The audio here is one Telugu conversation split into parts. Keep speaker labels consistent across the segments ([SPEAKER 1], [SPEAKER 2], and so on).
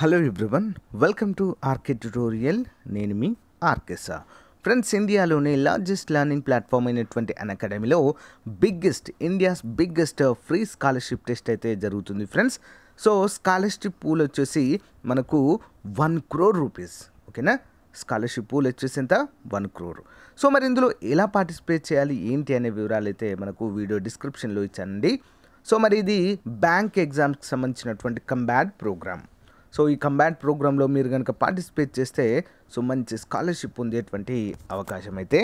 [SPEAKER 1] hello everyone welcome to RK tutorial నేను మీ ఆర్కెసా ఫ్రెండ్స్ ఇండియాలోనే లార్జెస్ట్ లర్నింగ్ ప్లాట్ఫామ్ అయినటువంటి అన్ అకాడమీలో biggest India's biggest free scholarship test అయితే జరుగుతుంది ఫ్రెండ్స్ సో స్కాలర్షిప్ పూల్ వచ్చేసి మనకు వన్ క్రోర్ రూపీస్ ఓకేనా స్కాలర్షిప్ పూల్ వచ్చేసి ఎంత వన్ క్రోర్ సో మరి ఇందులో ఎలా పార్టిసిపేట్ చేయాలి ఏంటి అనే వివరాలు అయితే మనకు వీడియో డిస్క్రిప్షన్లో ఇచ్చానండి సో మరి ఇది బ్యాంక్ ఎగ్జామ్స్కి సంబంధించినటువంటి కంబ్యాడ్ ప్రోగ్రామ్ సో ఈ కంబ్యాట్ ప్రోగ్రాంలో మీరు కనుక పార్టిసిపేట్ చేస్తే సో మంచి స్కాలర్షిప్ పొందేటువంటి అవకాశం అయితే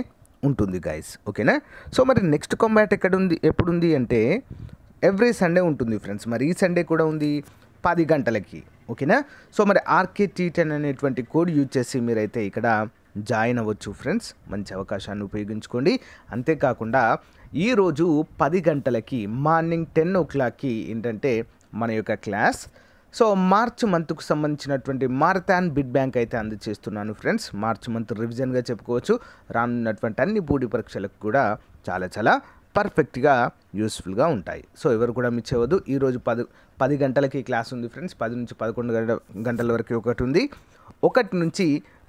[SPEAKER 1] ఉంటుంది గైస్ ఓకేనా సో మరి నెక్స్ట్ కంబ్యాట్ ఎక్కడ ఉంది ఎప్పుడు ఉంది అంటే ఎవ్రీ సండే ఉంటుంది ఫ్రెండ్స్ మరి ఈ సండే కూడా ఉంది పది గంటలకి ఓకేనా సో మరి ఆర్కే టీ టెన్ అనేటువంటి కోడ్ యూజ్ చేసి మీరైతే ఇక్కడ జాయిన్ అవ్వచ్చు ఫ్రెండ్స్ మంచి అవకాశాన్ని ఉపయోగించుకోండి అంతేకాకుండా ఈరోజు పది గంటలకి మార్నింగ్ టెన్ ఓ క్లాక్కి ఏంటంటే మన యొక్క క్లాస్ సో మార్చ్ మంత్కు సంబంధించినటువంటి మారథాన్ బిడ్ బ్యాంక్ అయితే అందజేస్తున్నాను ఫ్రెండ్స్ మార్చ్ మంత్ రివిజన్గా చెప్పుకోవచ్చు రానున్నటువంటి అన్ని బూడి పరీక్షలకు కూడా చాలా చాలా పర్ఫెక్ట్గా యూస్ఫుల్గా ఉంటాయి సో ఎవరు కూడా మిస్ అవ్వదు ఈరోజు పది పది గంటలకి క్లాస్ ఉంది ఫ్రెండ్స్ పది నుంచి పదకొండు గంటల వరకు ఒకటి ఉంది ఒకటి నుంచి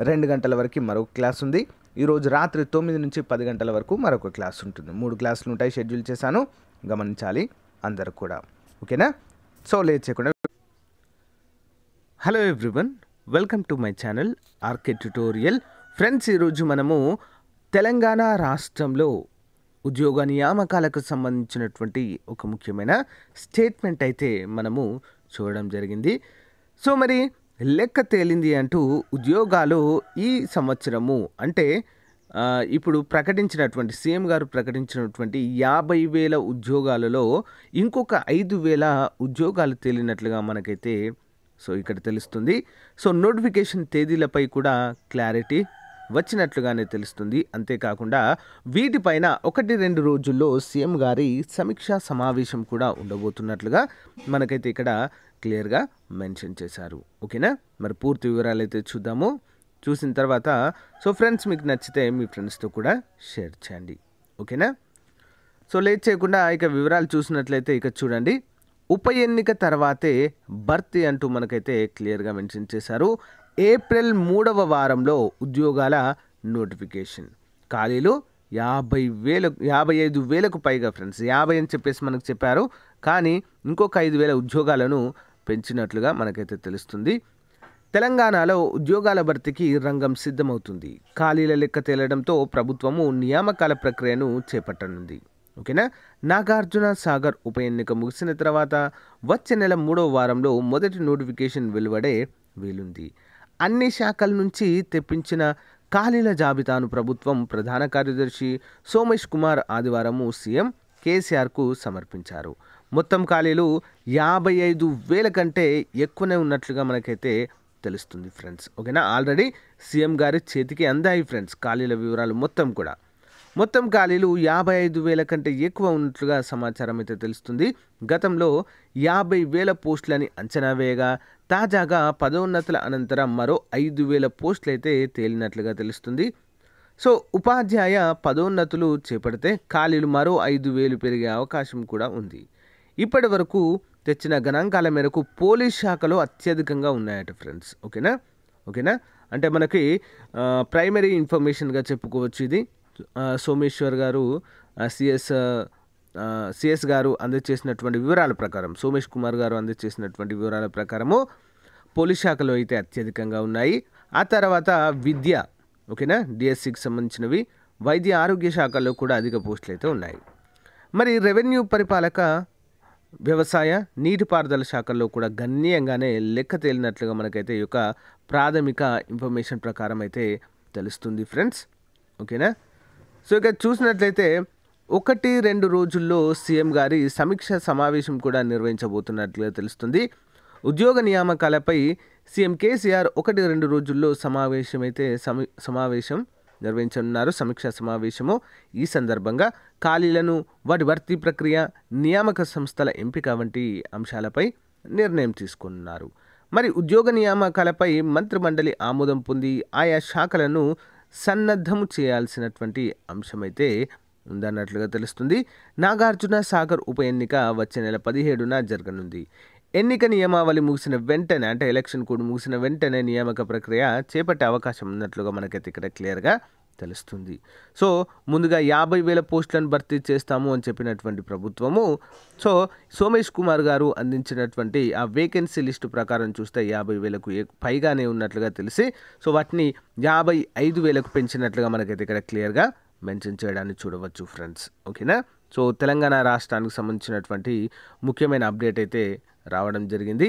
[SPEAKER 1] రెండు గంటల వరకు మరొక క్లాస్ ఉంది ఈరోజు రాత్రి తొమ్మిది నుంచి పది గంటల వరకు మరొక క్లాస్ ఉంటుంది మూడు క్లాసులు ఉంటాయి షెడ్యూల్ చేశాను గమనించాలి అందరు కూడా ఓకేనా సో లేట్ చేయకుండా hello everyone welcome to my channel RK tutorial friends ఈరోజు మనము తెలంగాణ రాష్ట్రంలో ఉద్యోగ నియామకాలకు సంబంధించినటువంటి ఒక ముఖ్యమైన స్టేట్మెంట్ అయితే మనము చూడడం జరిగింది సో మరి లెక్క తేలింది అంటూ ఉద్యోగాలు ఈ సంవత్సరము అంటే ఇప్పుడు ప్రకటించినటువంటి సీఎం గారు ప్రకటించినటువంటి యాభై వేల ఉద్యోగాలలో ఇంకొక ఐదు వేల ఉద్యోగాలు తేలినట్లుగా మనకైతే సో ఇక్కడ తెలుస్తుంది సో నోటిఫికేషన్ తేదీలపై కూడా క్లారిటీ వచ్చినట్లుగానే తెలుస్తుంది అంతేకాకుండా వీటిపైన ఒకటి రెండు రోజుల్లో సీఎం గారి సమీక్షా సమావేశం కూడా ఉండబోతున్నట్లుగా మనకైతే ఇక్కడ క్లియర్గా మెన్షన్ చేశారు ఓకేనా మరి పూర్తి వివరాలు అయితే చూద్దాము చూసిన తర్వాత సో ఫ్రెండ్స్ మీకు నచ్చితే మీ ఫ్రెండ్స్తో కూడా షేర్ చేయండి ఓకేనా సో లేట్ చేయకుండా ఇక వివరాలు చూసినట్లయితే ఇక చూడండి ఉప ఎన్నిక తర్వాతే భర్తీ అంటూ మనకైతే క్లియర్గా మెన్షన్ చేశారు ఏప్రిల్ మూడవ వారంలో ఉద్యోగాల నోటిఫికేషన్ ఖాళీలు యాభై వేల యాభై ఐదు వేలకు పైగా ఫ్రెండ్స్ యాభై అని చెప్పేసి మనకు చెప్పారు కానీ ఇంకొక ఐదు వేల ఉద్యోగాలను పెంచినట్లుగా మనకైతే తెలుస్తుంది తెలంగాణలో ఉద్యోగాల భర్తీకి రంగం సిద్ధమవుతుంది ఖాళీల లెక్క తేలడంతో ప్రభుత్వము నియామకాల ప్రక్రియను చేపట్టనుంది ఓకేనా నాగార్జున సాగర్ ఉప ఎన్నిక ముగిసిన తర్వాత వచ్చే నెల మూడవ వారంలో మొదటి నోటిఫికేషన్ వెలువడే వీలుంది అన్ని శాఖల నుంచి తెప్పించిన ఖాళీల జాబితాను ప్రభుత్వం ప్రధాన కార్యదర్శి సోమేష్ కుమార్ ఆదివారము సీఎం కేసీఆర్కు సమర్పించారు మొత్తం ఖాళీలు యాభై ఐదు వేల కంటే ఎక్కువనే ఉన్నట్లుగా మనకైతే తెలుస్తుంది ఫ్రెండ్స్ ఓకేనా ఆల్రెడీ సీఎం గారి చేతికి అందాయి ఫ్రెండ్స్ ఖాళీల వివరాలు మొత్తం కూడా మొత్తం ఖాళీలు యాభై ఐదు వేల కంటే ఎక్కువ ఉన్నట్లుగా సమాచారం అయితే తెలుస్తుంది గతంలో యాభై వేల పోస్టులని అంచనా వేయగా తాజాగా పదోన్నతుల అనంతరం మరో ఐదు వేల పోస్టులు అయితే తేలినట్లుగా తెలుస్తుంది సో ఉపాధ్యాయ పదోన్నతులు చేపడితే ఖాళీలు మరో ఐదు వేలు పెరిగే అవకాశం కూడా ఉంది ఇప్పటి వరకు తెచ్చిన గణాంకాల మేరకు పోలీస్ శాఖలో అత్యధికంగా ఉన్నాయట ఫ్రెండ్స్ ఓకేనా ఓకేనా అంటే మనకి ప్రైమరీ ఇన్ఫర్మేషన్గా చెప్పుకోవచ్చు ఇది సోమేశ్వర్ గారు సిఎస్ సిఎస్ గారు అందజేసినటువంటి వివరాల ప్రకారం సోమేష్ కుమార్ గారు అందజేసినటువంటి వివరాల ప్రకారము పోలీస్ శాఖలో అయితే అత్యధికంగా ఉన్నాయి ఆ తర్వాత విద్య ఓకేనా డిఎస్సికి సంబంధించినవి వైద్య ఆరోగ్య శాఖల్లో కూడా అధిక పోస్టులు అయితే ఉన్నాయి మరి రెవెన్యూ పరిపాలక వ్యవసాయ నీటిపారుదల శాఖల్లో కూడా గణనీయంగానే లెక్క తేలినట్లుగా మనకైతే ఈ యొక్క ప్రాథమిక ఇన్ఫర్మేషన్ ప్రకారం అయితే తెలుస్తుంది ఫ్రెండ్స్ ఓకేనా సో ఇక చూసినట్లయితే ఒకటి రెండు రోజుల్లో సీఎం గారి సమీక్ష సమావేశం కూడా నిర్వహించబోతున్నట్లుగా తెలుస్తుంది ఉద్యోగ నియామకాలపై సీఎం కేసీఆర్ ఒకటి రెండు రోజుల్లో సమావేశం అయితే సమావేశం నిర్వహించనున్నారు సమీక్షా సమావేశము ఈ సందర్భంగా ఖాళీలను వాటి భర్తీ ప్రక్రియ నియామక సంస్థల ఎంపిక వంటి అంశాలపై నిర్ణయం తీసుకున్నారు మరి ఉద్యోగ నియామకాలపై మంత్రిమండలి ఆమోదం పొంది ఆయా శాఖలను సన్నద్ధము చేయాల్సినటువంటి అంశమైతే ఉందన్నట్లుగా తెలుస్తుంది నాగార్జున సాగర్ ఉప ఎన్నిక వచ్చే నెల పదిహేడున జరగనుంది ఎన్నిక నియమావళి ముగిసిన వెంటనే అంటే ఎలక్షన్ కోడ్ ముగిసిన వెంటనే నియామక ప్రక్రియ చేపట్టే అవకాశం ఉన్నట్లుగా మనకైతే ఇక్కడ క్లియర్గా తెలుస్తుంది సో ముందుగా యాభై వేల పోస్టులను భర్తీ చేస్తాము అని చెప్పినటువంటి ప్రభుత్వము సో సోమేష్ కుమార్ గారు అందించినటువంటి ఆ వేకెన్సీ లిస్టు ప్రకారం చూస్తే యాభై వేలకు పైగానే ఉన్నట్లుగా తెలిసి సో వాటిని యాభై ఐదు వేలకు పెంచినట్లుగా మనకైతే ఇక్కడ క్లియర్గా మెన్షన్ చేయడాన్ని చూడవచ్చు ఫ్రెండ్స్ ఓకేనా సో తెలంగాణ రాష్ట్రానికి సంబంధించినటువంటి ముఖ్యమైన అప్డేట్ అయితే రావడం జరిగింది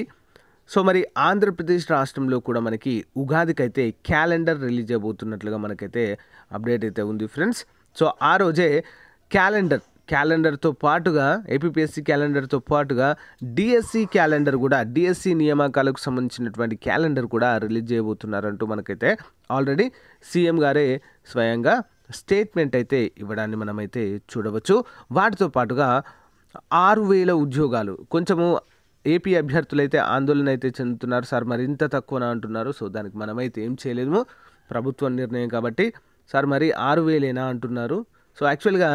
[SPEAKER 1] సో మరి ఆంధ్రప్రదేశ్ రాష్ట్రంలో కూడా మనకి ఉగాదికైతే క్యాలెండర్ రిలీజ్ అయిపోతున్నట్లుగా మనకైతే అప్డేట్ అయితే ఉంది ఫ్రెండ్స్ సో ఆ రోజే క్యాలెండర్ క్యాలెండర్తో పాటుగా ఏపీఎస్సి క్యాలెండర్తో పాటుగా డిఎస్సి క్యాలెండర్ కూడా డిఎస్సి నియామకాలకు సంబంధించినటువంటి క్యాలెండర్ కూడా రిలీజ్ చేయబోతున్నారంటూ మనకైతే ఆల్రెడీ సీఎం గారే స్వయంగా స్టేట్మెంట్ అయితే ఇవ్వడాన్ని మనమైతే చూడవచ్చు వాటితో పాటుగా ఆరు వేల ఉద్యోగాలు కొంచెము ఏపీ అభ్యర్థులు అయితే ఆందోళన అయితే చెందుతున్నారు సార్ మరి ఇంత తక్కువన అంటున్నారు సో దానికి మనమైతే ఏం చేయలేము ప్రభుత్వ నిర్ణయం కాబట్టి సార్ మరి ఆరు వేలేనా అంటున్నారు సో యాక్చువల్గా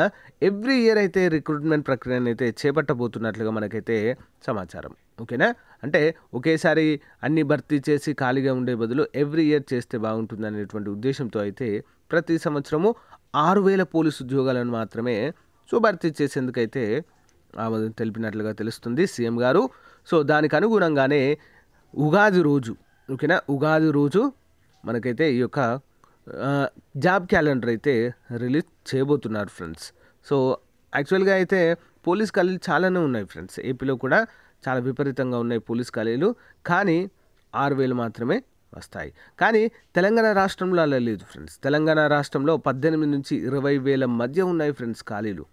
[SPEAKER 1] ఎవ్రీ ఇయర్ అయితే రిక్రూట్మెంట్ ప్రక్రియను అయితే చేపట్టబోతున్నట్లుగా మనకైతే సమాచారం ఓకేనా అంటే ఒకేసారి అన్ని భర్తీ చేసి ఖాళీగా ఉండే బదులు ఎవ్రీ ఇయర్ చేస్తే బాగుంటుంది అనేటువంటి ఉద్దేశంతో అయితే ప్రతి సంవత్సరము ఆరు వేల పోలీసు ఉద్యోగాలను మాత్రమే సో భర్తీ చేసేందుకైతే ఆమోదం తెలిపినట్లుగా తెలుస్తుంది సీఎం గారు సో దానికి అనుగుణంగానే ఉగాది రోజు ఓకేనా ఉగాది రోజు మనకైతే ఈ యొక్క జాబ్ క్యాలెండర్ అయితే రిలీజ్ చేయబోతున్నారు ఫ్రెండ్స్ సో యాక్చువల్గా అయితే పోలీస్ ఖాళీలు చాలానే ఉన్నాయి ఫ్రెండ్స్ ఏపీలో కూడా చాలా విపరీతంగా ఉన్నాయి పోలీస్ ఖాళీలు కానీ ఆరు వేలు మాత్రమే వస్తాయి కానీ తెలంగాణ రాష్ట్రంలో అలా లేదు ఫ్రెండ్స్ తెలంగాణ రాష్ట్రంలో పద్దెనిమిది నుంచి ఇరవై వేల మధ్య ఉన్నాయి ఫ్రెండ్స్ ఖాళీలు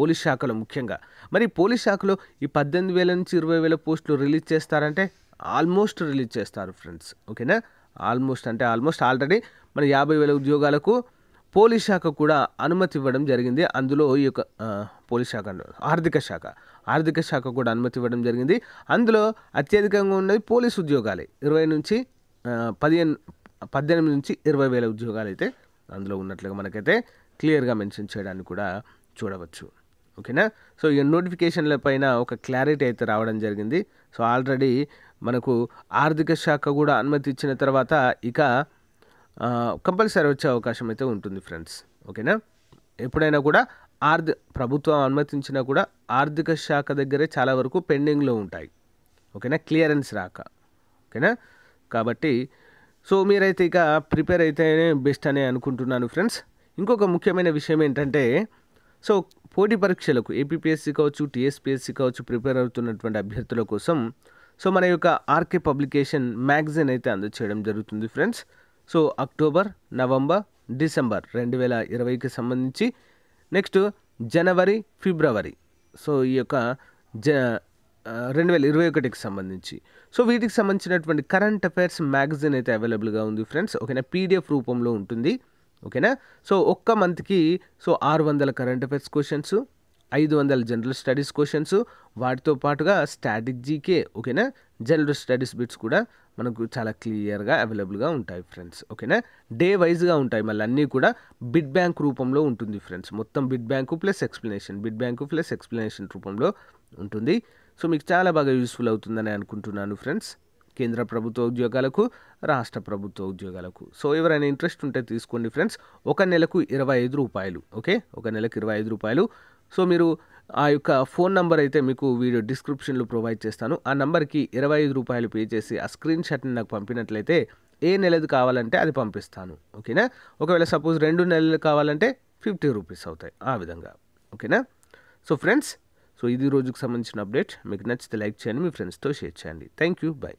[SPEAKER 1] పోలీస్ శాఖలో ముఖ్యంగా మరి పోలీస్ శాఖలో ఈ పద్దెనిమిది వేల నుంచి ఇరవై వేల పోస్టులు రిలీజ్ చేస్తారంటే ఆల్మోస్ట్ రిలీజ్ చేస్తారు ఫ్రెండ్స్ ఓకేనా ఆల్మోస్ట్ అంటే ఆల్మోస్ట్ ఆల్రెడీ మన యాభై వేల ఉద్యోగాలకు పోలీస్ శాఖ కూడా అనుమతి ఇవ్వడం జరిగింది అందులో ఈ యొక్క పోలీస్ శాఖ ఆర్థిక శాఖ ఆర్థిక శాఖ కూడా అనుమతి ఇవ్వడం జరిగింది అందులో అత్యధికంగా ఉన్నది పోలీస్ ఉద్యోగాలే ఇరవై నుంచి పదిహేను పద్దెనిమిది నుంచి ఇరవై వేల ఉద్యోగాలు అయితే అందులో ఉన్నట్లుగా మనకైతే క్లియర్గా మెన్షన్ చేయడానికి కూడా చూడవచ్చు ఓకేనా సో ఈ నోటిఫికేషన్ల పైన ఒక క్లారిటీ అయితే రావడం జరిగింది సో ఆల్రెడీ మనకు ఆర్థిక శాఖ కూడా అనుమతి ఇచ్చిన తర్వాత ఇక కంపల్సరీ వచ్చే అవకాశం అయితే ఉంటుంది ఫ్రెండ్స్ ఓకేనా ఎప్పుడైనా కూడా ఆర్థి ప్రభుత్వం అనుమతించినా కూడా ఆర్థిక శాఖ దగ్గరే చాలా వరకు పెండింగ్లో ఉంటాయి ఓకేనా క్లియరెన్స్ రాక ఓకేనా కాబట్టి సో మీరైతే ఇక ప్రిపేర్ అయితేనే బెస్ట్ అని అనుకుంటున్నాను ఫ్రెండ్స్ ఇంకొక ముఖ్యమైన విషయం ఏంటంటే సో పోటీ పరీక్షలకు ఏపీపీఎస్సీ కావచ్చు టీఎస్పీఎస్సీ కావచ్చు ప్రిపేర్ అవుతున్నటువంటి అభ్యర్థుల కోసం సో మన యొక్క ఆర్కే పబ్లికేషన్ మ్యాగజైన్ అయితే అందచేయడం జరుగుతుంది friends so October November December రెండు వేల ఇరవైకి సంబంధించి నెక్స్ట్ జనవరి ఫిబ్రవరి సో ఈ యొక్క జ రెండు వేల ఇరవై ఒకటికి సంబంధించి సో వీటికి సంబంధించినటువంటి కరెంట్ అఫైర్స్ మ్యాగజైన్ అయితే అవైలబుల్గా ఉంది ఫ్రెండ్స్ ఓకేనా పీడిఎఫ్ రూపంలో ఉంటుంది ఓకేనా సో ఒక్క మంత్కి సో ఆరు వందల కరెంట్ అఫైర్స్ క్వశ్చన్స్ ఐదు వందల జనరల్ స్టడీస్ క్వశ్చన్స్ వాటితో పాటుగా స్ట్రాటజీకే ఓకేనా జనరల్ స్టడీస్ బిట్స్ కూడా మనకు చాలా క్లియర్గా అవైలబుల్గా ఉంటాయి ఫ్రెండ్స్ ఓకేనా డే వైజ్గా ఉంటాయి మళ్ళీ అన్నీ కూడా బిడ్ బ్యాంక్ రూపంలో ఉంటుంది ఫ్రెండ్స్ మొత్తం bit bank plus explanation bit bank plus explanation రూపంలో ఉంటుంది సో మీకు చాలా బాగా యూస్ఫుల్ అవుతుందని అనుకుంటున్నాను ఫ్రెండ్స్ కేంద్ర ప్రభుత్వ ఉద్యోగాలకు రాష్ట్ర ప్రభుత్వ ఉద్యోగాలకు సో ఎవరైనా ఇంట్రెస్ట్ ఉంటే తీసుకోండి ఫ్రెండ్స్ ఒక నెలకు ఇరవై ఐదు రూపాయలు ఓకే ఒక నెలకు ఇరవై ఐదు రూపాయలు సో మీరు ఆ యొక్క ఫోన్ నంబర్ అయితే మీకు వీడియో డిస్క్రిప్షన్లో ప్రొవైడ్ చేస్తాను ఆ నంబర్కి ఇరవై ఐదు రూపాయలు పే చేసి ఆ స్క్రీన్ షాట్ని నాకు పంపినట్లయితే ఏ నెలది కావాలంటే అది పంపిస్తాను ఓకేనా ఒకవేళ సపోజ్ రెండు నెలలు కావాలంటే ఫిఫ్టీ రూపీస్ అవుతాయి ఆ విధంగా ఓకేనా సో ఫ్రెండ్స్ సో ఇది రోజుకు సంబంధించిన అప్డేట్ మీకు నచ్చితే లైక్ చేయండి మీ ఫ్రెండ్స్తో షేర్ చేయండి థ్యాంక్ యూ బై